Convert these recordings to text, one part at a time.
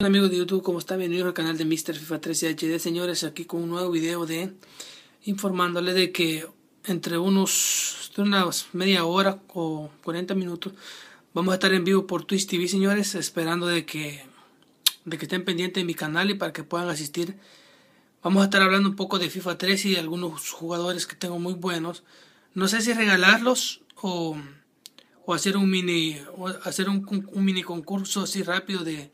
Hola amigos de YouTube, ¿cómo están? Bienvenidos al canal de Mr. FIFA 13 HD. Señores, aquí con un nuevo video de informándoles de que entre unos unas media hora o 40 minutos vamos a estar en vivo por Twitch TV, señores, esperando de que de que estén pendientes de mi canal y para que puedan asistir. Vamos a estar hablando un poco de FIFA 13 y de algunos jugadores que tengo muy buenos. No sé si regalarlos o, o hacer un mini o hacer un mini concurso así rápido de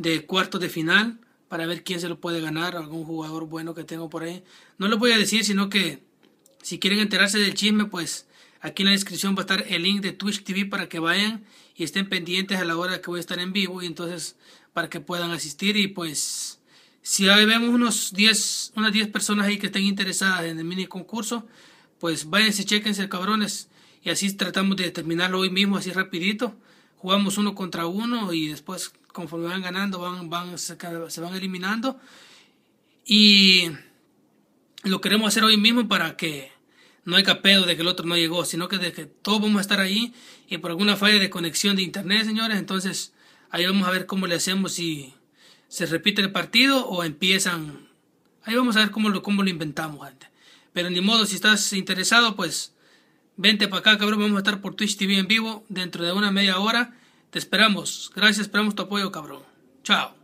de cuartos de final para ver quién se lo puede ganar, algún jugador bueno que tengo por ahí. No lo voy a decir, sino que si quieren enterarse del chisme, pues aquí en la descripción va a estar el link de Twitch TV para que vayan y estén pendientes a la hora que voy a estar en vivo y entonces para que puedan asistir y pues si vemos unos 10, unas 10 personas ahí que estén interesadas en el mini concurso, pues váyanse, chequense cabrones y así tratamos de terminarlo hoy mismo así rapidito. Jugamos uno contra uno y después conforme van ganando, van, van, se, van eliminando. Y lo queremos hacer hoy mismo para que no hay pedo de que el otro no llegó, sino que de que todos vamos a estar ahí y por alguna falla de conexión de internet, señores, entonces ahí vamos a ver cómo le hacemos si se repite el partido o empiezan. Ahí vamos a ver cómo lo, cómo lo inventamos, antes Pero ni modo, si estás interesado, pues vente para acá, cabrón. Vamos a estar por Twitch TV en vivo dentro de una media hora. Te esperamos. Gracias, esperamos tu apoyo, cabrón. Chao.